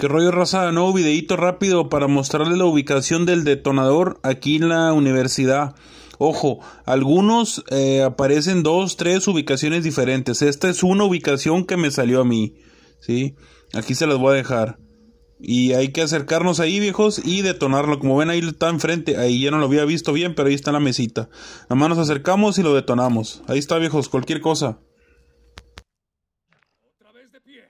¿Qué rollo raza? Nuevo videito rápido para mostrarles la ubicación del detonador aquí en la universidad. Ojo, algunos eh, aparecen dos, tres ubicaciones diferentes. Esta es una ubicación que me salió a mí. ¿sí? Aquí se las voy a dejar. Y hay que acercarnos ahí, viejos, y detonarlo. Como ven, ahí está enfrente. Ahí ya no lo había visto bien, pero ahí está la mesita. Nada más nos acercamos y lo detonamos. Ahí está, viejos, cualquier cosa. Otra vez de pie.